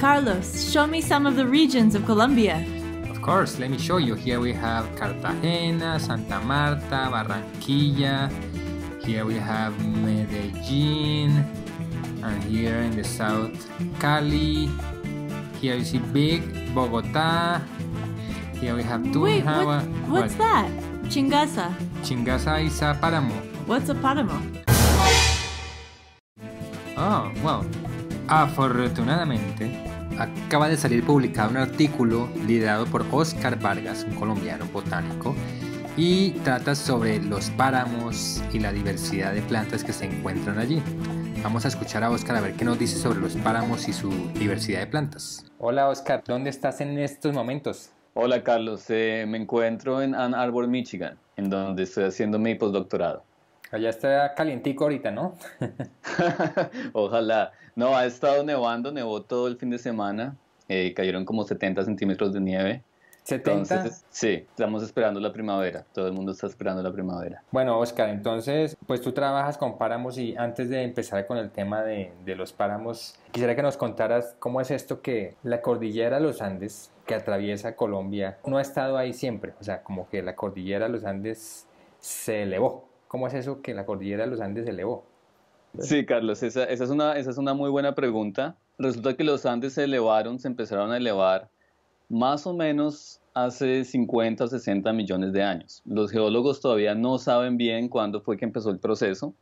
Carlos, show me some of the regions of Colombia. Of course, let me show you. Here we have Cartagena, Santa Marta, Barranquilla. Here we have Medellin. And here in the south, Cali. Here you see big Bogota. Here we have Tunjawa. Wait, what, what's what? that? Chingaza. Chingaza is a paramo. What's a paramo? Oh, well, Afortunadamente, acaba de salir publicado un artículo liderado por Oscar Vargas, un colombiano botánico, y trata sobre los páramos y la diversidad de plantas que se encuentran allí. Vamos a escuchar a Oscar a ver qué nos dice sobre los páramos y su diversidad de plantas. Hola Oscar, ¿dónde estás en estos momentos? Hola Carlos, eh, me encuentro en Ann Arbor, Michigan, en donde estoy haciendo mi postdoctorado. Allá está calientico ahorita, ¿no? Ojalá. No, ha estado nevando, nevó todo el fin de semana. Eh, cayeron como 70 centímetros de nieve. 70. Entonces, sí, estamos esperando la primavera. Todo el mundo está esperando la primavera. Bueno, Oscar, entonces, pues tú trabajas con páramos y antes de empezar con el tema de, los páramos, quisiera que nos contaras cómo es esto que la cordillera los Andes que atraviesa Colombia no ha estado ahí siempre. O sea, como que la cordillera los Andes se elevó. ¿Cómo es eso que la cordillera de los Andes se elevó? Sí, Carlos, esa, es una, esa es una muy buena pregunta. Resulta que los Andes se elevaron, se empezaron a elevar más o menos hace 50 o 60 millones de años. Los geólogos todavía no saben bien cuándo fue que empezó el proceso,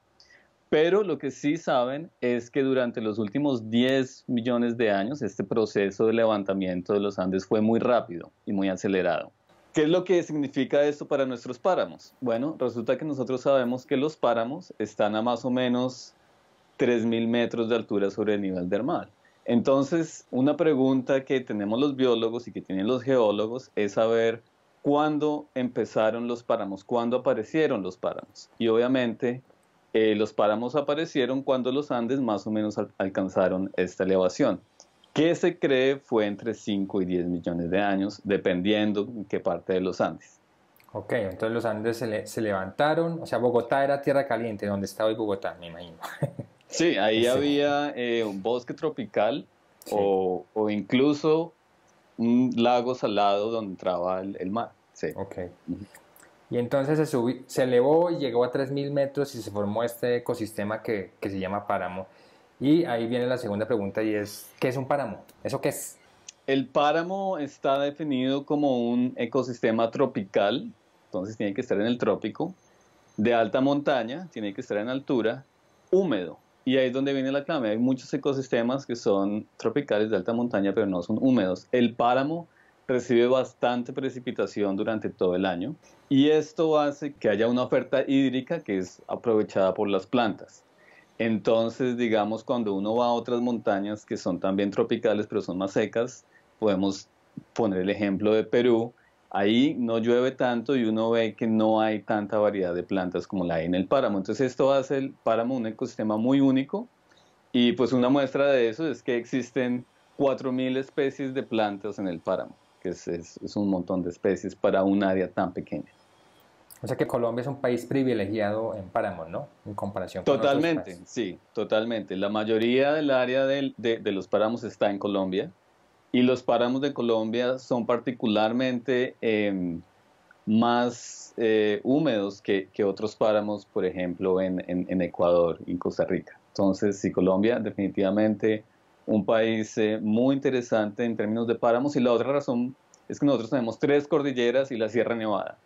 pero lo que sí saben es que durante los últimos 10 millones de años este proceso de levantamiento de los Andes fue muy rápido y muy acelerado. ¿Qué es lo que significa esto para nuestros páramos? Bueno, resulta que nosotros sabemos que los páramos están a más o menos 3.000 metros de altura sobre el nivel del mar. Entonces, una pregunta que tenemos los biólogos y que tienen los geólogos es saber cuándo empezaron los páramos, cuándo aparecieron los páramos. Y obviamente, eh, los páramos aparecieron cuando los Andes más o menos alcanzaron esta elevación que se cree fue entre 5 y 10 millones de años, dependiendo en qué parte de los Andes. Ok, entonces los Andes se, se levantaron, o sea, Bogotá era tierra caliente, donde está hoy Bogotá, me imagino. Sí, ahí había eh, un bosque tropical o, o, incluso un lago salado donde entraba el, mar. Sí. Ok. Y entonces se, se elevó y llegó a 3.000 metros y se formó este ecosistema que, que se llama páramo. Y ahí viene la segunda pregunta y es, ¿qué es un páramo? ¿Eso qué es? El páramo está definido como un ecosistema tropical, entonces tiene que estar en el trópico, de alta montaña, tiene que estar en altura, húmedo. Y ahí es donde viene la clave. Hay muchos ecosistemas que son tropicales de alta montaña, pero no son húmedos. El páramo recibe bastante precipitación durante todo el año y esto hace que haya una oferta hídrica que es aprovechada por las plantas. Entonces, digamos, cuando uno va a otras montañas que son también tropicales, pero son más secas, podemos poner el ejemplo de Perú. Ahí no llueve tanto y uno ve que no hay tanta variedad de plantas como la hay en el páramo. Entonces esto hace el páramo un ecosistema muy único y pues una muestra de eso es que existen 4.000 especies de plantas en el páramo, que es, es un montón de especies para un área tan pequeña. O sea que Colombia es un país privilegiado en páramos, ¿no? En comparación con Totalmente, sí, totalmente. La mayoría del área de, los páramos está en Colombia y los páramos de Colombia son particularmente em, más eh, húmedos que, otros páramos, por ejemplo, en, Ecuador y Costa Rica. Entonces, sí, Colombia definitivamente un país eh, muy interesante en términos de páramos y la otra razón es que nosotros tenemos tres cordilleras y la Sierra Nevada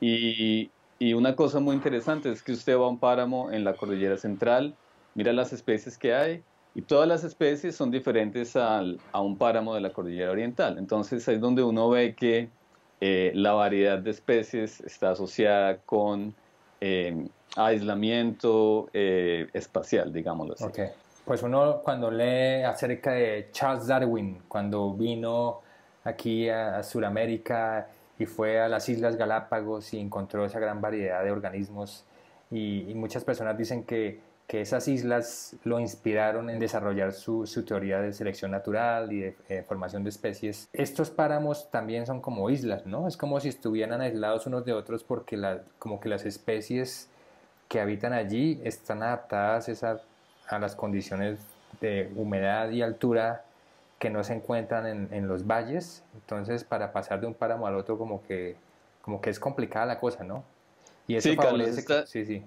y, una cosa muy interesante es que usted va a un páramo en la cordillera central, mira las especies que hay, y todas las especies son diferentes al, a un páramo de la cordillera oriental. Entonces ahí es donde uno ve que eh, la variedad de especies está asociada con em, aislamiento eh, espacial, digámoslo así. Pues uno cuando lee acerca de Charles Darwin, cuando vino aquí a, a Sudamérica, y fue a las Islas Galápagos y encontró esa gran variedad de organismos y, muchas personas dicen que, esas islas lo inspiraron en desarrollar su, teoría de selección natural y de eh, formación de especies. Estos páramos también son como islas, ¿no? Es como si estuvieran aislados unos de otros porque como que las especies que habitan allí están adaptadas a las condiciones de humedad y altura que no se encuentran en, los valles, entonces para pasar de un páramo al otro como que, como que es complicada la cosa, ¿no? Y sí, sí, sí.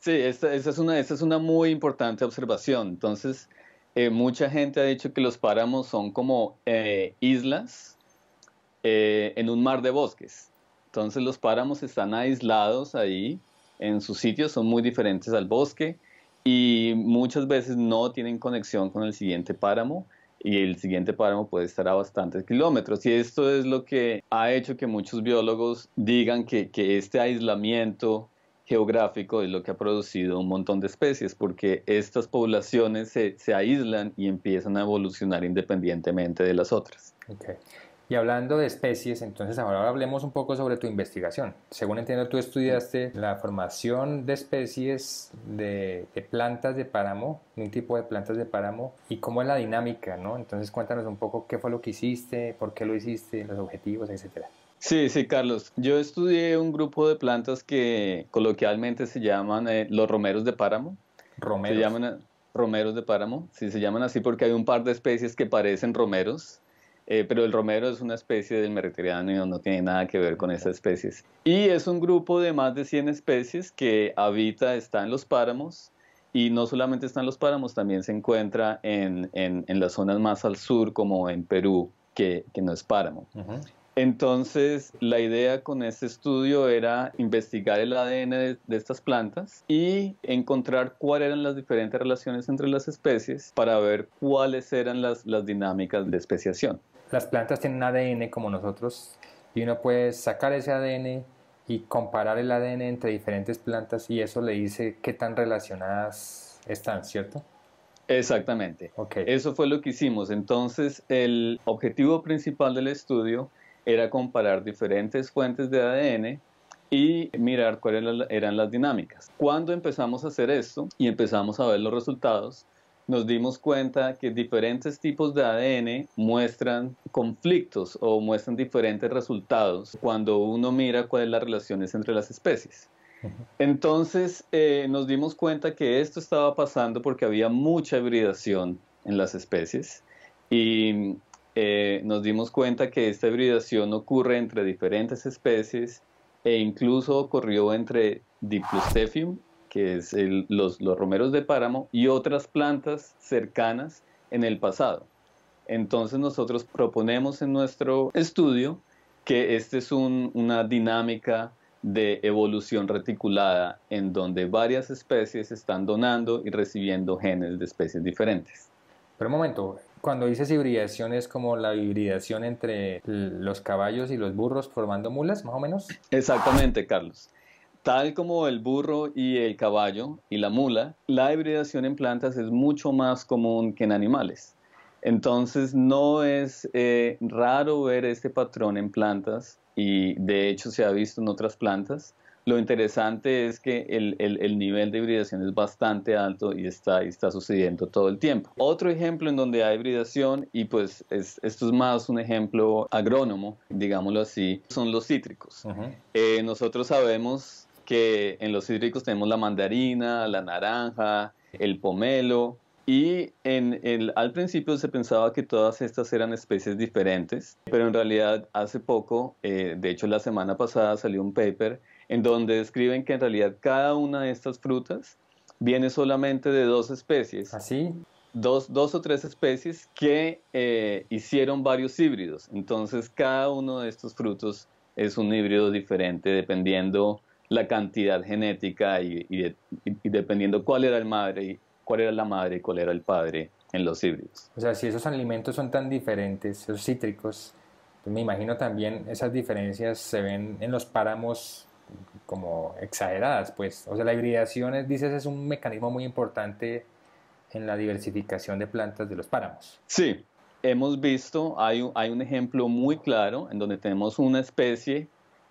Sí, es una, esta es una muy importante observación. Entonces, eh, mucha gente ha dicho que los páramos son como eh, islas eh, en un mar de bosques. Entonces los páramos están aislados ahí, en sus sitios son muy diferentes al bosque y muchas veces no tienen conexión con el siguiente páramo y el siguiente páramo puede estar a bastantes kilómetros. Y esto es lo que ha hecho que muchos biólogos digan que, este aislamiento geográfico es lo que ha producido un montón de especies, porque estas poblaciones se, se aíslan y empiezan a evolucionar independientemente de las otras. Y hablando de especies, entonces ahora hablemos un poco sobre tu investigación. Según entiendo, tú estudiaste la formación de especies de, plantas de páramo, un tipo de plantas de páramo, y cómo es la dinámica, ¿no? Entonces cuéntanos un poco qué fue lo que hiciste, por qué lo hiciste, los objetivos, etcétera. Sí, sí, Carlos. Yo estudié un grupo de plantas que coloquialmente se llaman eh, los romeros de páramo. Romeros. Se llaman eh, romeros de páramo. Sí, se llaman así porque hay un par de especies que parecen romeros. Eh, pero el romero es una especie del Mediterráneo, no, tiene nada que ver con esas especies. Y es un grupo de más de 100 especies que habita, está en los páramos, y no solamente está en los páramos, también se encuentra en, en, las zonas más al sur, como en Perú, que, que no es páramo. Entonces, la idea con este estudio era investigar el ADN de, de, estas plantas y encontrar cuáles eran las diferentes relaciones entre las especies para ver cuáles eran las, las dinámicas de especiación. Las plantas tienen ADN como nosotros y uno puede sacar ese ADN y comparar el ADN entre diferentes plantas y eso le dice qué tan relacionadas están, ¿cierto? Exactamente. Eso fue lo que hicimos. Entonces, el objetivo principal del estudio era comparar diferentes fuentes de ADN y mirar cuáles eran las dinámicas. Cuando empezamos a hacer esto y empezamos a ver los resultados, nos dimos cuenta que diferentes tipos de ADN muestran conflictos o muestran diferentes resultados cuando uno mira cuáles son las relaciones entre las especies. Entonces eh, nos dimos cuenta que esto estaba pasando porque había mucha hibridación en las especies y eh, nos dimos cuenta que esta hibridación ocurre entre diferentes especies e incluso ocurrió entre Diplocephium que es los, romeros de páramo, y otras plantas cercanas en el pasado. Entonces nosotros proponemos en nuestro estudio que esta es una dinámica de evolución reticulada en donde varias especies están donando y recibiendo genes de especies diferentes. Pero un momento, cuando dices hibridación es como la hibridación entre los caballos y los burros formando mulas, más o menos. Exactamente, Carlos. Tal como el burro y el caballo y la mula, la hibridación en plantas es mucho más común que en animales. Entonces no es eh, raro ver este patrón en plantas y de hecho se ha visto en otras plantas. Lo interesante es que el, nivel de hibridación es bastante alto y está, está sucediendo todo el tiempo. Otro ejemplo en donde hay hibridación, y pues esto es más un ejemplo agrónomo, digámoslo así, son los cítricos. Eh, nosotros sabemos que en los hídricos tenemos la mandarina, la naranja, el pomelo. Y al principio se pensaba que todas estas eran especies diferentes, pero en realidad hace poco, eh, de hecho la semana pasada salió un paper en donde describen que en realidad cada una de estas frutas viene solamente de dos especies. ¿Así? ¿Ah, dos, o tres especies que eh, hicieron varios híbridos. Entonces cada uno de estos frutos es un híbrido diferente dependiendo la cantidad genética y, dependiendo cuál era el madre, cuál era la madre y cuál era el padre en los híbridos. O sea, si esos alimentos son tan diferentes, esos cítricos, pues me imagino también esas diferencias se ven en los páramos como exageradas, pues. O sea, la hibridación, es, dices, es un mecanismo muy importante en la diversificación de plantas de los páramos. Sí, hemos visto, hay, hay un ejemplo muy claro en donde tenemos una especie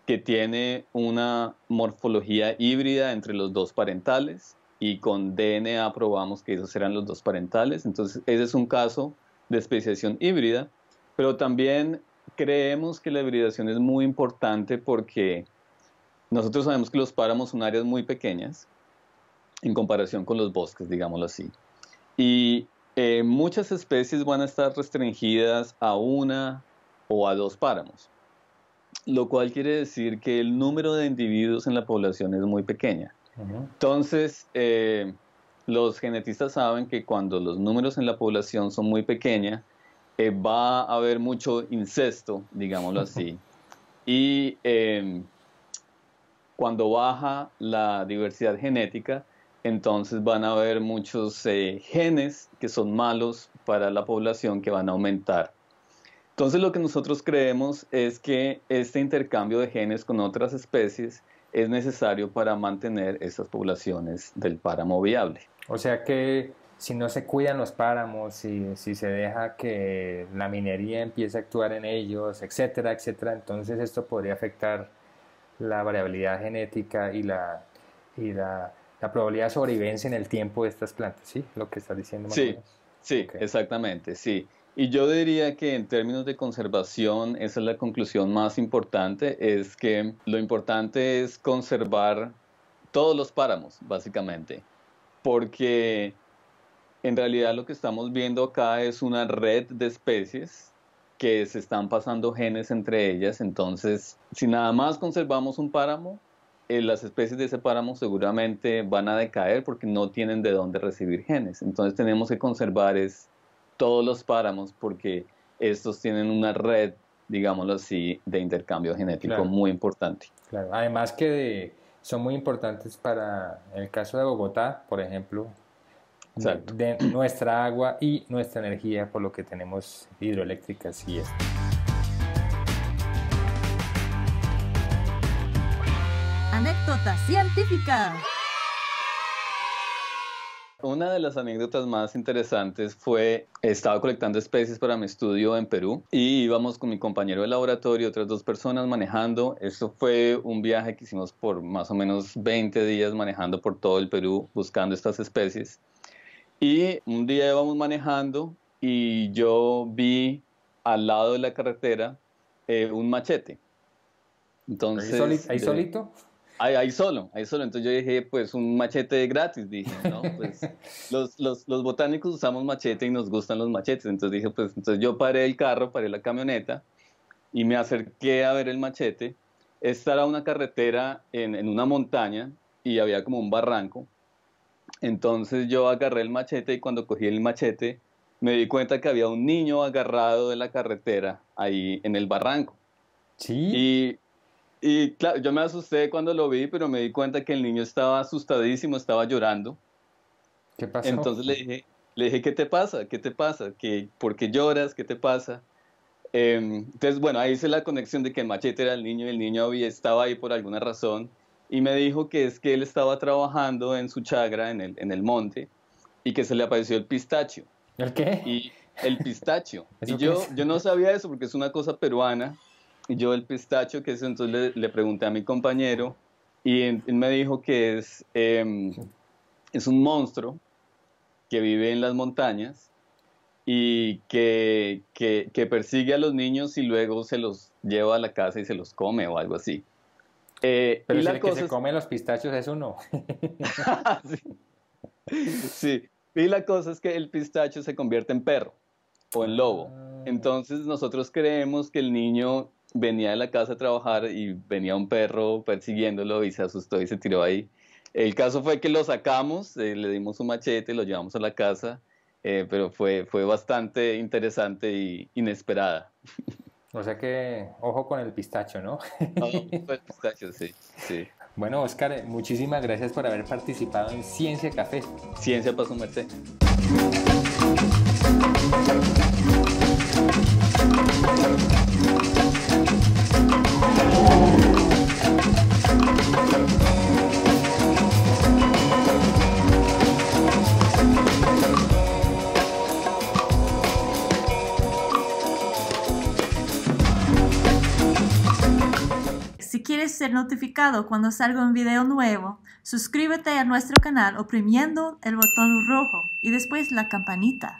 que tiene una morfología híbrida entre los dos parentales y con DNA probamos que esos eran los dos parentales. Entonces, ese es un caso de especiación híbrida, pero también creemos que la hibridación es muy importante porque nosotros sabemos que los páramos son áreas muy pequeñas en comparación con los bosques, digámoslo así. Y eh, muchas especies van a estar restringidas a una o a dos páramos lo cual quiere decir que el número de individuos en la población es muy pequeña. Entonces, eh, los genetistas saben que cuando los números en la población son muy pequeños, eh, va a haber mucho incesto, digámoslo así. y em, cuando baja la diversidad genética, entonces van a haber muchos eh, genes que son malos para la población que van a aumentar. Entonces lo que nosotros creemos es que este intercambio de genes con otras especies es necesario para mantener estas poblaciones del páramo viable. O sea que si no se cuidan los páramos, si, si se deja que la minería empiece a actuar en ellos, etcétera, etcétera, entonces esto podría afectar la variabilidad genética y la, y la, probabilidad de sobrevivencia en el tiempo de estas plantas, ¿sí? Lo que está diciendo. sí, sí, exactamente, sí. Y yo diría que en términos de conservación, esa es la conclusión más importante, es que lo importante es conservar todos los páramos, básicamente, porque en realidad lo que estamos viendo acá es una red de especies que se están pasando genes entre ellas, entonces si nada más conservamos un páramo, eh, las especies de ese páramo seguramente van a decaer porque no tienen de dónde recibir genes, entonces tenemos que conservar es todos los páramos porque estos tienen una red, digámoslo así, de intercambio genético muy importante. además que son muy importantes para el caso de Bogotá, por ejemplo, de nuestra agua y nuestra energía, por lo que tenemos hidroeléctricas y esto. Anécdota científica. Una de las anécdotas más interesantes fue, estaba colectando especies para mi estudio en Perú y íbamos con mi compañero de laboratorio, otras dos personas manejando. Esto fue un viaje que hicimos por más o menos 20 días manejando por todo el Perú buscando estas especies. Y un día íbamos manejando y yo vi al lado de la carretera eh, un machete. Entonces, ¿Ahí, solito? Eh, Ahí, solo, ahí solo. Entonces yo dije, pues un machete gratis, dije, ¿no? Pues los, botánicos usamos machete y nos gustan los machetes. Entonces dije, pues entonces yo paré el carro, paré la camioneta y me acerqué a ver el machete. Esta era una carretera en, en una montaña y había como un barranco. Entonces yo agarré el machete y cuando cogí el machete me di cuenta que había un niño agarrado de la carretera ahí en el barranco. Sí. Y y claro, yo me asusté cuando lo vi, pero me di cuenta que el niño estaba asustadísimo, estaba llorando. ¿Qué pasó? Entonces le dije, le dije, ¿qué te pasa? ¿Qué te pasa? ¿Qué, ¿Por qué lloras? ¿Qué te pasa? Eh, entonces, bueno, ahí hice la conexión de que el machete era el niño y el niño estaba ahí por alguna razón. Y me dijo que es que él estaba trabajando en su chagra, en el, en el monte, y que se le apareció el pistacho. ¿El qué? Y el pistacho. y yo, yo no sabía eso porque es una cosa peruana yo el pistacho, que eso entonces le, pregunté a mi compañero y él, me dijo que es, em, es un monstruo que vive en las montañas y que, persigue a los niños y luego se los lleva a la casa y se los come o algo así. Eh, Pero el que se come los pistachos es uno. sí. Y la cosa es que el pistacho se convierte en perro o en lobo. Ah. Entonces nosotros creemos que el niño venía de la casa a trabajar y venía un perro persiguiéndolo y se asustó y se tiró ahí. El caso fue que lo sacamos, eh, le dimos un machete, lo llevamos a la casa, eh, pero fue, fue bastante interesante y inesperada. O sea que, ojo con el pistacho, ¿no? Ojo con el pistacho, sí, sí. Bueno, Oscar, eh, muchísimas gracias por haber participado en Ciencia Café. Ciencia para su merced. ser notificado cuando salga un video nuevo, suscríbete a nuestro canal oprimiendo el botón rojo y después la campanita.